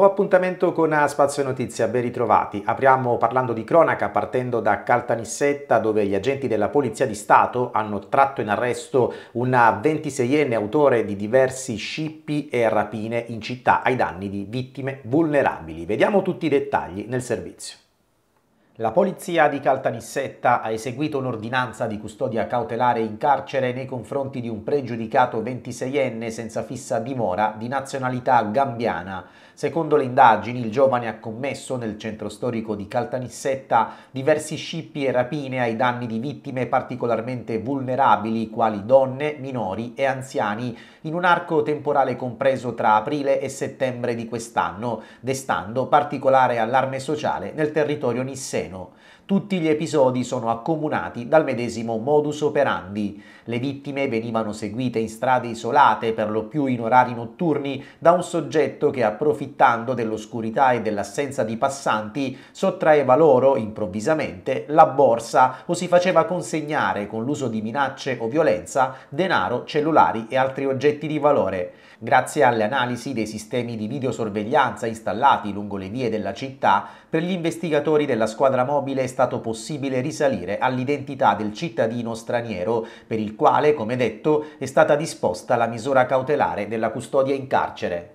Nuovo appuntamento con Spazio Notizia, ben ritrovati. Apriamo parlando di cronaca partendo da Caltanissetta dove gli agenti della Polizia di Stato hanno tratto in arresto una 26enne autore di diversi scippi e rapine in città ai danni di vittime vulnerabili. Vediamo tutti i dettagli nel servizio. La polizia di Caltanissetta ha eseguito un'ordinanza di custodia cautelare in carcere nei confronti di un pregiudicato 26enne senza fissa dimora di nazionalità gambiana. Secondo le indagini, il giovane ha commesso nel centro storico di Caltanissetta diversi scippi e rapine ai danni di vittime particolarmente vulnerabili, quali donne, minori e anziani, in un arco temporale compreso tra aprile e settembre di quest'anno, destando particolare allarme sociale nel territorio nissene. Ceseno. Tutti gli episodi sono accomunati dal medesimo modus operandi. Le vittime venivano seguite in strade isolate, per lo più in orari notturni, da un soggetto che approfittando dell'oscurità e dell'assenza di passanti sottraeva loro, improvvisamente, la borsa o si faceva consegnare con l'uso di minacce o violenza denaro, cellulari e altri oggetti di valore grazie alle analisi dei sistemi di videosorveglianza installati lungo le vie della città, per gli investigatori della squadra mobile è stato possibile risalire all'identità del cittadino straniero, per il quale, come detto, è stata disposta la misura cautelare della custodia in carcere.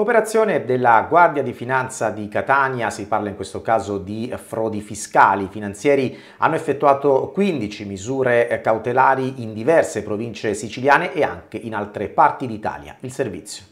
Operazione della Guardia di Finanza di Catania, si parla in questo caso di frodi fiscali. I finanzieri hanno effettuato 15 misure cautelari in diverse province siciliane e anche in altre parti d'Italia. Il servizio.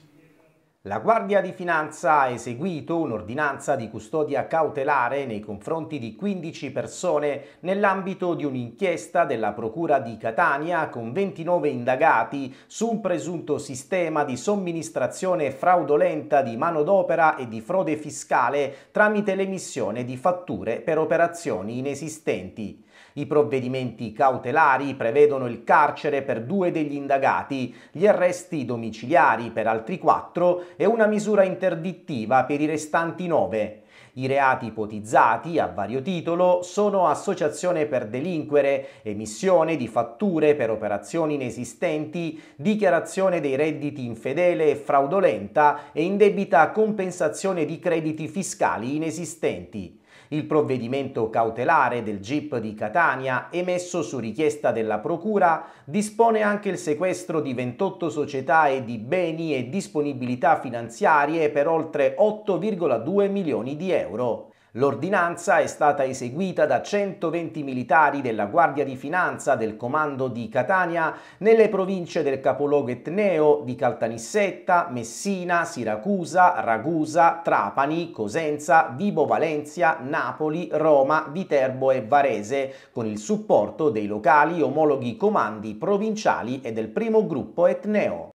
La Guardia di Finanza ha eseguito un'ordinanza di custodia cautelare nei confronti di 15 persone nell'ambito di un'inchiesta della Procura di Catania con 29 indagati su un presunto sistema di somministrazione fraudolenta di manodopera e di frode fiscale tramite l'emissione di fatture per operazioni inesistenti. I provvedimenti cautelari prevedono il carcere per due degli indagati, gli arresti domiciliari per altri quattro e una misura interdittiva per i restanti nove. I reati ipotizzati, a vario titolo, sono associazione per delinquere, emissione di fatture per operazioni inesistenti, dichiarazione dei redditi infedele e fraudolenta e indebita compensazione di crediti fiscali inesistenti. Il provvedimento cautelare del GIP di Catania, emesso su richiesta della Procura, dispone anche il sequestro di 28 società e di beni e disponibilità finanziarie per oltre 8,2 milioni di euro. L'ordinanza è stata eseguita da 120 militari della Guardia di Finanza del Comando di Catania nelle province del capoluogo etneo di Caltanissetta, Messina, Siracusa, Ragusa, Trapani, Cosenza, Vibo Valencia, Napoli, Roma, Viterbo e Varese, con il supporto dei locali omologhi comandi provinciali e del primo gruppo etneo.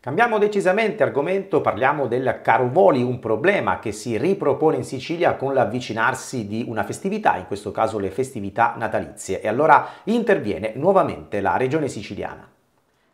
Cambiamo decisamente argomento, parliamo del carovoli, un problema che si ripropone in Sicilia con l'avvicinarsi di una festività, in questo caso le festività natalizie. E allora interviene nuovamente la regione siciliana.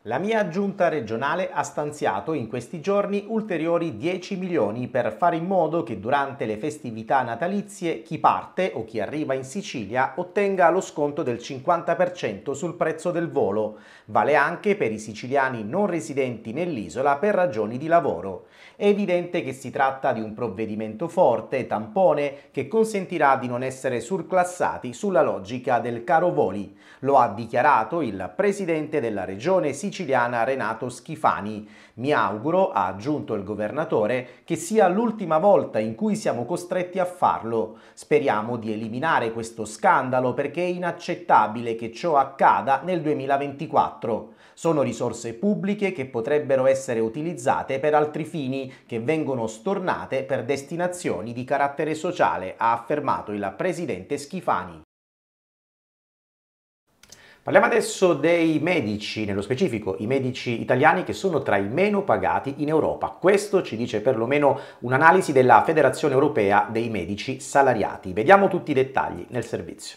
La mia giunta regionale ha stanziato in questi giorni ulteriori 10 milioni per fare in modo che durante le festività natalizie chi parte o chi arriva in Sicilia ottenga lo sconto del 50% sul prezzo del volo. Vale anche per i siciliani non residenti nell'isola per ragioni di lavoro. È evidente che si tratta di un provvedimento forte, tampone, che consentirà di non essere surclassati sulla logica del caro voli. Lo ha dichiarato il presidente della regione siciliana siciliana Renato Schifani. Mi auguro, ha aggiunto il governatore, che sia l'ultima volta in cui siamo costretti a farlo. Speriamo di eliminare questo scandalo perché è inaccettabile che ciò accada nel 2024. Sono risorse pubbliche che potrebbero essere utilizzate per altri fini che vengono stornate per destinazioni di carattere sociale, ha affermato il presidente Schifani. Parliamo adesso dei medici, nello specifico i medici italiani che sono tra i meno pagati in Europa. Questo ci dice perlomeno un'analisi della Federazione Europea dei Medici Salariati. Vediamo tutti i dettagli nel servizio.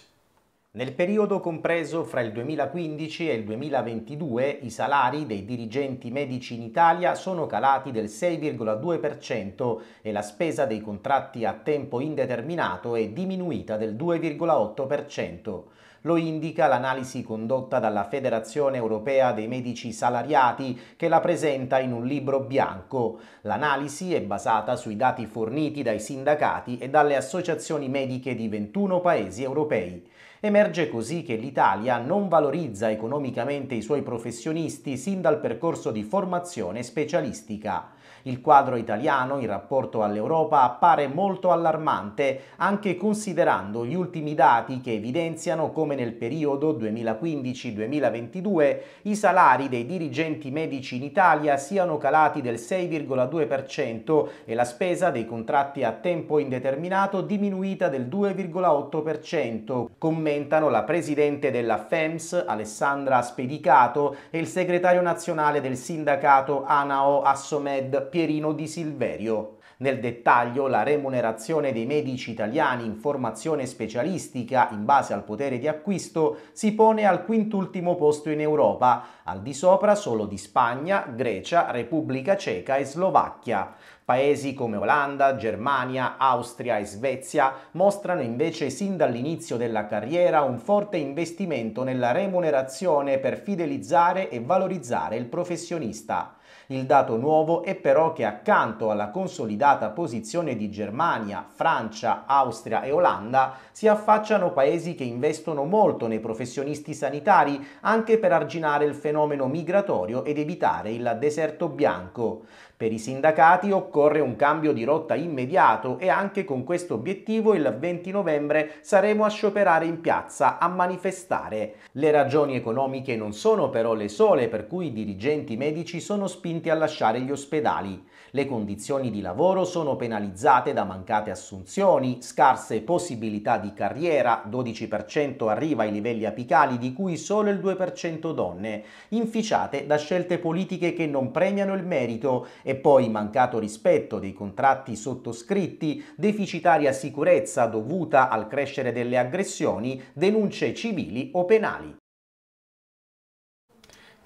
Nel periodo compreso fra il 2015 e il 2022 i salari dei dirigenti medici in Italia sono calati del 6,2% e la spesa dei contratti a tempo indeterminato è diminuita del 2,8%. Lo indica l'analisi condotta dalla Federazione Europea dei Medici Salariati che la presenta in un libro bianco. L'analisi è basata sui dati forniti dai sindacati e dalle associazioni mediche di 21 paesi europei. Emerge così che l'Italia non valorizza economicamente i suoi professionisti sin dal percorso di formazione specialistica. Il quadro italiano in rapporto all'Europa appare molto allarmante, anche considerando gli ultimi dati che evidenziano come nel periodo 2015-2022 i salari dei dirigenti medici in Italia siano calati del 6,2% e la spesa dei contratti a tempo indeterminato diminuita del 2,8%, commentano la presidente della FEMS Alessandra Spedicato e il segretario nazionale del sindacato ANAO Assomed Pierino Di Silverio. Nel dettaglio, la remunerazione dei medici italiani in formazione specialistica in base al potere di acquisto si pone al quintultimo posto in Europa, al di sopra solo di Spagna, Grecia, Repubblica Ceca e Slovacchia. Paesi come Olanda, Germania, Austria e Svezia mostrano invece sin dall'inizio della carriera un forte investimento nella remunerazione per fidelizzare e valorizzare il professionista. Il dato nuovo è però che accanto alla consolidata posizione di Germania, Francia, Austria e Olanda si affacciano paesi che investono molto nei professionisti sanitari anche per arginare il fenomeno migratorio ed evitare il deserto bianco. Per i sindacati occorre un cambio di rotta immediato e anche con questo obiettivo il 20 novembre saremo a scioperare in piazza a manifestare. Le ragioni economiche non sono però le sole per cui i dirigenti medici sono spinti a lasciare gli ospedali. Le condizioni di lavoro sono penalizzate da mancate assunzioni, scarse possibilità di carriera, 12% arriva ai livelli apicali di cui solo il 2% donne, inficiate da scelte politiche che non premiano il merito e poi mancato rispetto dei contratti sottoscritti, deficitaria sicurezza dovuta al crescere delle aggressioni, denunce civili o penali.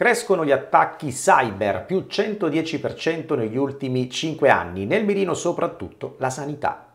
Crescono gli attacchi cyber, più 110% negli ultimi 5 anni, nel mirino soprattutto la sanità.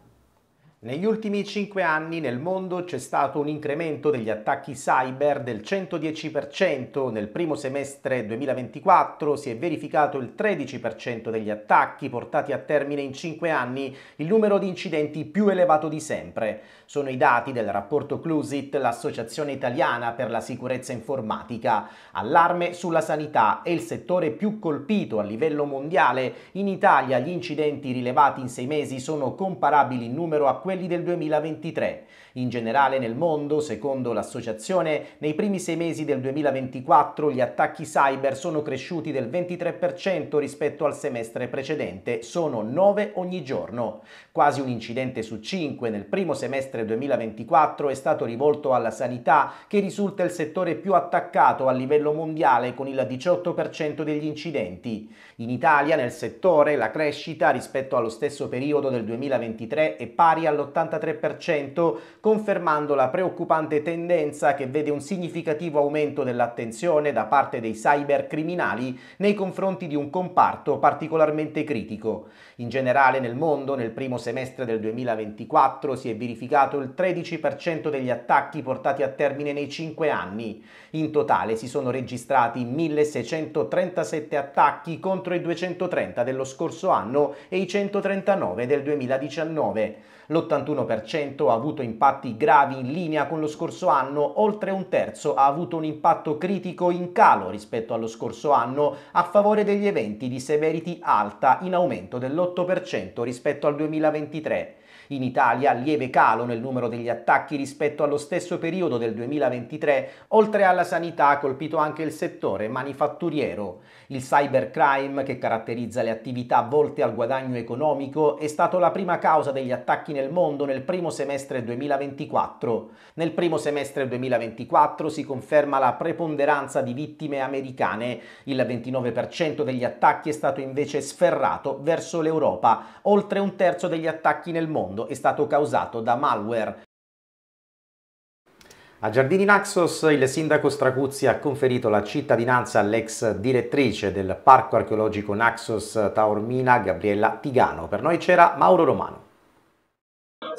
Negli ultimi 5 anni nel mondo c'è stato un incremento degli attacchi cyber del 110%, nel primo semestre 2024 si è verificato il 13% degli attacchi portati a termine in 5 anni, il numero di incidenti più elevato di sempre. Sono i dati del rapporto Clusit, l'associazione italiana per la sicurezza informatica. Allarme sulla sanità è il settore più colpito a livello mondiale. In Italia gli incidenti rilevati in 6 mesi sono comparabili in numero a quelli del 2023. In generale nel mondo, secondo l'associazione, nei primi sei mesi del 2024 gli attacchi cyber sono cresciuti del 23% rispetto al semestre precedente, sono 9 ogni giorno. Quasi un incidente su 5 nel primo semestre 2024 è stato rivolto alla sanità, che risulta il settore più attaccato a livello mondiale con il 18% degli incidenti. In Italia nel settore la crescita rispetto allo stesso periodo del 2023 è pari al all'83%, confermando la preoccupante tendenza che vede un significativo aumento dell'attenzione da parte dei cybercriminali nei confronti di un comparto particolarmente critico. In generale nel mondo nel primo semestre del 2024 si è verificato il 13% degli attacchi portati a termine nei 5 anni. In totale si sono registrati 1637 attacchi contro i 230 dello scorso anno e i 139 del 2019. L'83% l'81% ha avuto impatti gravi in linea con lo scorso anno, oltre un terzo ha avuto un impatto critico in calo rispetto allo scorso anno a favore degli eventi di severity alta in aumento dell'8% rispetto al 2023. In Italia lieve calo nel numero degli attacchi rispetto allo stesso periodo del 2023, oltre alla sanità ha colpito anche il settore manifatturiero. Il cybercrime, che caratterizza le attività volte al guadagno economico, è stato la prima causa degli attacchi nel mondo nel primo semestre 2024. Nel primo semestre 2024 si conferma la preponderanza di vittime americane. Il 29% degli attacchi è stato invece sferrato verso l'Europa, oltre un terzo degli attacchi nel mondo fondo è stato causato da malware. A Giardini Naxos il sindaco Stracuzzi ha conferito la cittadinanza all'ex direttrice del parco archeologico Naxos Taormina, Gabriella Tigano. Per noi c'era Mauro Romano.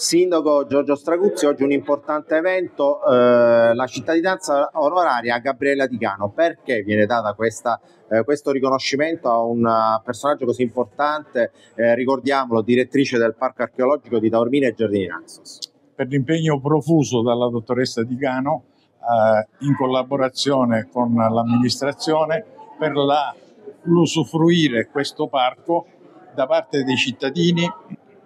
Sindaco Giorgio Straguzzi, oggi un importante evento, eh, la cittadinanza onoraria a Gabriella Ticano. Perché viene data questa, eh, questo riconoscimento a un personaggio così importante? Eh, ricordiamolo, direttrice del Parco Archeologico di Taormina e Giardini Naxos. Per l'impegno profuso dalla dottoressa Ticano eh, in collaborazione con l'amministrazione per la, l'usufruire questo parco da parte dei cittadini.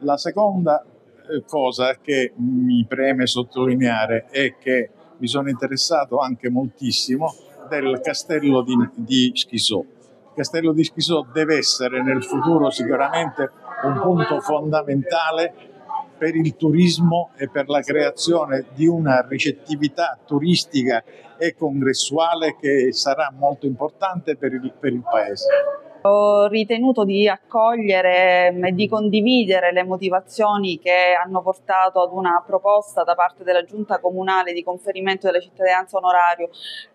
La seconda eh, cosa che mi preme sottolineare è che mi sono interessato anche moltissimo del castello di, di Schisò. Il castello di Schisò deve essere nel futuro sicuramente un punto fondamentale per il turismo e per la creazione di una ricettività turistica e congressuale che sarà molto importante per il, per il Paese. Ho ritenuto di accogliere mm, e di condividere le motivazioni che hanno portato ad una proposta da parte della Giunta Comunale di conferimento della cittadinanza onorario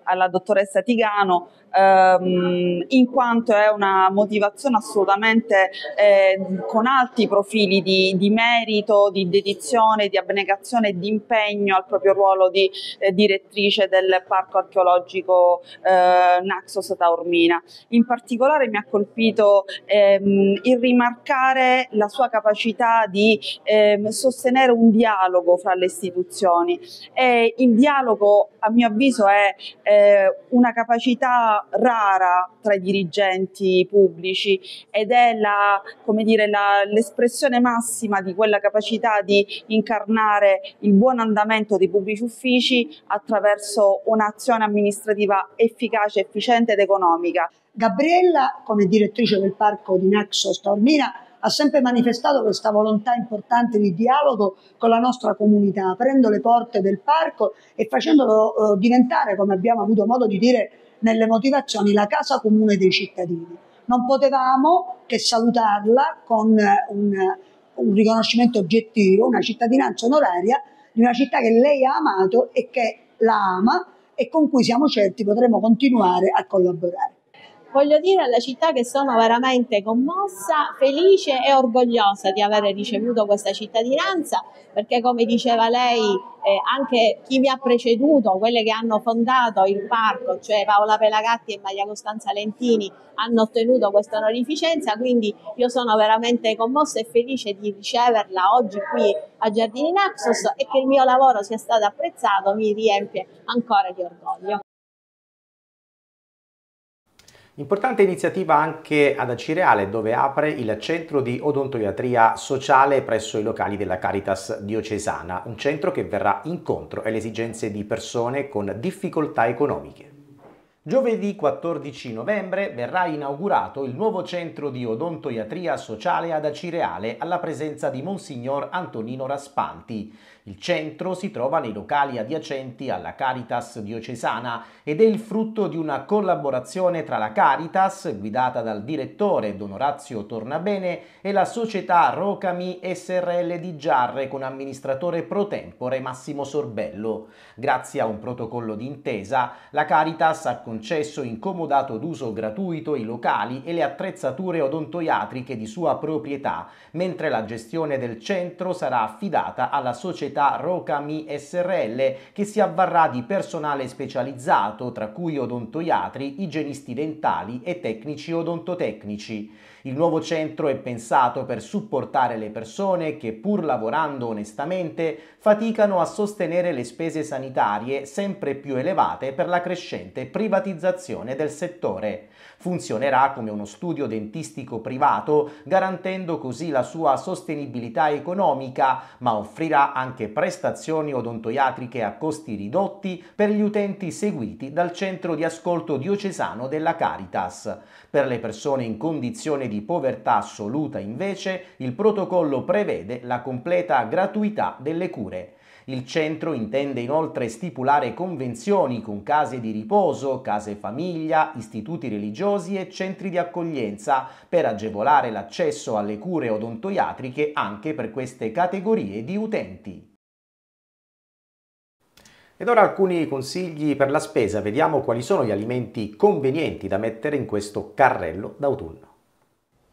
alla dottoressa Tigano, ehm, in quanto è una motivazione assolutamente eh, con alti profili di, di, merito, di dedizione, di abnegazione e di impegno al proprio ruolo di eh, direttrice del parco archeologico eh, Naxos Taormina. In particolare mi ha colpito ehm, il rimarcare la sua capacità di ehm, sostenere un dialogo fra le istituzioni e il dialogo a mio avviso è eh, una capacità rara tra i dirigenti pubblici ed è l'espressione massima di quella capacità di incarnare il buon andamento dei pubblici uffici attraverso un'azione amministrativa efficace, efficiente ed economica. Gabriella, come direttrice del parco di Naxos Taormina, ha sempre manifestato questa volontà importante di dialogo con la nostra comunità, aprendo le porte del parco e facendolo eh, diventare, come abbiamo avuto modo di dire nelle motivazioni, la casa comune dei cittadini. Non potevamo che salutarla con eh, un, un riconoscimento oggettivo, una cittadinanza onoraria di una città che lei ha amato e che la ama e con cui siamo certi potremo continuare a collaborare voglio dire alla città che sono veramente commossa, felice e orgogliosa di aver ricevuto questa cittadinanza perché come diceva lei eh, anche chi mi ha preceduto, quelle che hanno fondato il parco, cioè Paola Pelagatti e Maria Costanza Lentini, hanno ottenuto questa onorificenza, quindi io sono veramente commossa e felice di riceverla oggi qui a Giardini Naxos e che il mio lavoro sia stato apprezzato mi riempie ancora di orgoglio. Importante iniziativa anche ad Acireale dove apre il centro di odontoiatria sociale presso i locali della Caritas diocesana, un centro che verrà incontro alle esigenze di persone con difficoltà economiche. Giovedì 14 novembre verrà inaugurato il nuovo centro di odontoiatria sociale ad Acireale alla presenza di Monsignor Antonino Raspanti. Il centro si trova nei locali adiacenti alla Caritas diocesana ed è il frutto di una collaborazione tra la Caritas, guidata dal direttore Don Orazio Tornabene, e la società Rocami SRL di Giarre con amministratore pro tempore Massimo Sorbello. Grazie a un protocollo d'intesa, la Caritas ha concesso incomodato d'uso gratuito i locali e le attrezzature odontoiatriche di sua proprietà, mentre la gestione del centro sarà affidata alla società società Rocami SRL che si avvarrà di personale specializzato, tra cui odontoiatri, igienisti dentali e tecnici odontotecnici. Il nuovo centro è pensato per supportare le persone che, pur lavorando onestamente, faticano a sostenere le spese sanitarie sempre più elevate per la crescente privatizzazione del settore. Funzionerà come uno studio dentistico privato, garantendo così la sua sostenibilità economica, ma offrirà anche prestazioni odontoiatriche a costi ridotti per gli utenti seguiti dal centro di ascolto diocesano della Caritas. Per le persone in condizione di povertà assoluta, invece, il protocollo prevede la completa gratuità delle cure. Il centro intende inoltre stipulare convenzioni con case di riposo, case famiglia, istituti religiosi, religiosi e centri di accoglienza per agevolare l'accesso alle cure odontoiatriche anche per queste categorie di utenti. Ed ora alcuni consigli per la spesa, vediamo quali sono gli alimenti convenienti da mettere in questo carrello d'autunno.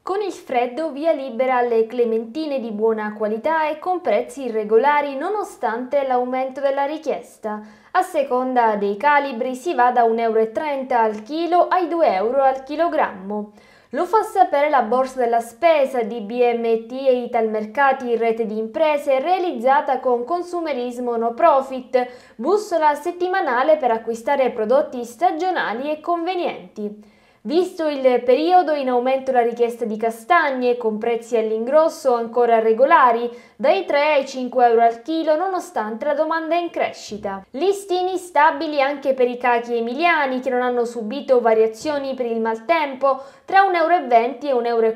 Con il freddo via libera alle clementine di buona qualità e con prezzi irregolari nonostante l'aumento della richiesta. A seconda dei calibri si va da 1,30 euro al chilo ai 2 euro al chilogrammo. Lo fa sapere la borsa della spesa di BMT e Italmercati rete di imprese realizzata con consumerismo no profit, bussola settimanale per acquistare prodotti stagionali e convenienti. Visto il periodo in aumento la richiesta di castagne, con prezzi all'ingrosso ancora regolari, dai 3 ai 5 euro al chilo nonostante la domanda è in crescita. Listini stabili anche per i cachi emiliani che non hanno subito variazioni per il maltempo, tra 1,20 e 1,40 euro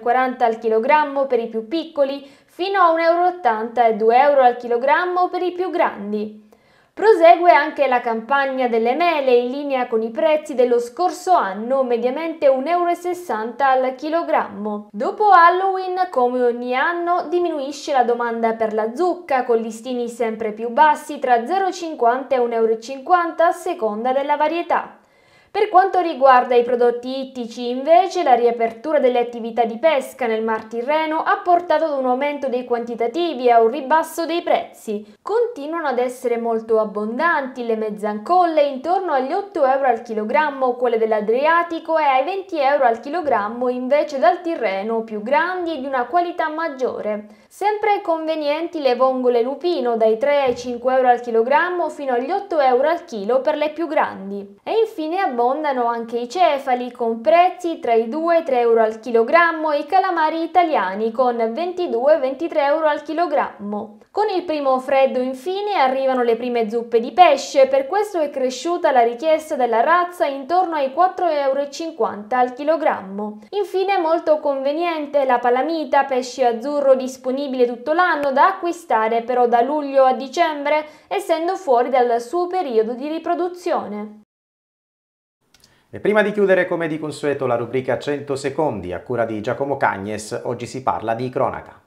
al chilogrammo per i più piccoli, fino a 1,80 euro e 2 euro al chilogrammo per i più grandi. Prosegue anche la campagna delle mele in linea con i prezzi dello scorso anno, mediamente 1,60 euro al chilogrammo. Dopo Halloween, come ogni anno, diminuisce la domanda per la zucca, con listini sempre più bassi tra 0,50 e 1,50 euro a seconda della varietà. Per quanto riguarda i prodotti ittici, invece, la riapertura delle attività di pesca nel Mar Tirreno ha portato ad un aumento dei quantitativi e a un ribasso dei prezzi. Continuano ad essere molto abbondanti le mezzancolle intorno agli 8 euro al chilogrammo, quelle dell'Adriatico e ai 20 euro al chilogrammo invece dal Tirreno, più grandi e di una qualità maggiore. Sempre convenienti le vongole lupino dai 3 ai 5 euro al chilogrammo fino agli 8 euro al chilo per le più grandi. E infine abbondano anche i cefali con prezzi tra i 2 e 3 euro al chilogrammo e i calamari italiani con 22-23 euro al chilogrammo. Con il primo freddo infine arrivano le prime zuppe di pesce, per questo è cresciuta la richiesta della razza intorno ai 4,50 euro al chilogrammo. Infine molto conveniente la palamita, pesce azzurro disponibile disponibile tutto l'anno da acquistare però da luglio a dicembre, essendo fuori dal suo periodo di riproduzione. E prima di chiudere, come di consueto, la rubrica 100 secondi a cura di Giacomo Cagnes, oggi si parla di cronaca.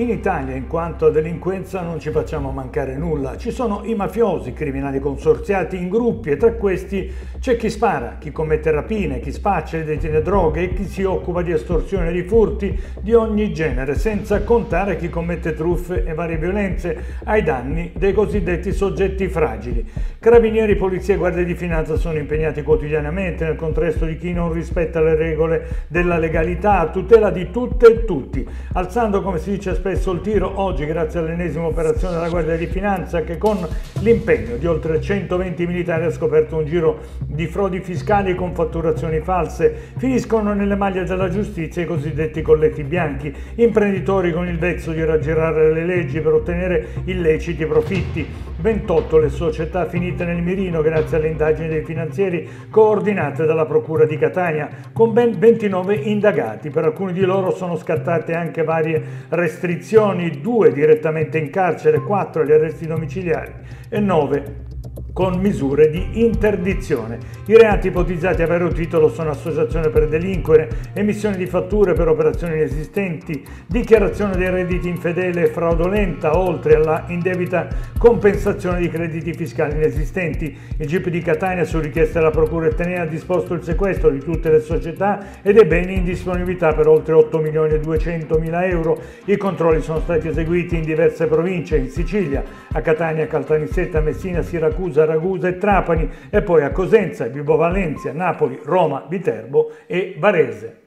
In Italia, in quanto a delinquenza, non ci facciamo mancare nulla. Ci sono i mafiosi, i criminali consorziati in gruppi e tra questi c'è chi spara, chi commette rapine, chi spaccia e detiene droghe e chi si occupa di estorsione e di furti di ogni genere, senza contare chi commette truffe e varie violenze ai danni dei cosiddetti soggetti fragili. Carabinieri, polizia e guardie di finanza sono impegnati quotidianamente nel contesto di chi non rispetta le regole della legalità a tutela di tutte e tutti, alzando, come si dice spesso, spesso il tiro oggi grazie all'ennesima operazione della Guardia di Finanza che con l'impegno di oltre 120 militari ha scoperto un giro di frodi fiscali con fatturazioni false. Finiscono nelle maglie della giustizia i cosiddetti colletti bianchi, imprenditori con il vezzo di raggirare le leggi per ottenere illeciti profitti. 28 le società finite nel mirino grazie alle indagini dei finanzieri coordinate dalla Procura di Catania, con ben 29 indagati. Per alcuni di loro sono scattate anche varie restrizioni iscrizioni, 2 direttamente in carcere, 4 agli arresti domiciliari e 9 con misure di interdizione. I reati ipotizzati a vero titolo sono associazione per delinquere, emissione di fatture per operazioni inesistenti, dichiarazione dei redditi infedele e fraudolenta, oltre alla indebita compensazione di crediti fiscali inesistenti. Il GIP di Catania, su richiesta della Procura Etnea, ha disposto il sequestro di tutte le società e dei beni in disponibilità per oltre 8 milioni e 200 mila euro. I controlli sono stati eseguiti in diverse province, in Sicilia, a Catania, Caltanissetta, Messina, Siracusa, Siracusa e Trapani e poi a Cosenza, Vibo Valencia, Napoli, Roma, Viterbo e Varese.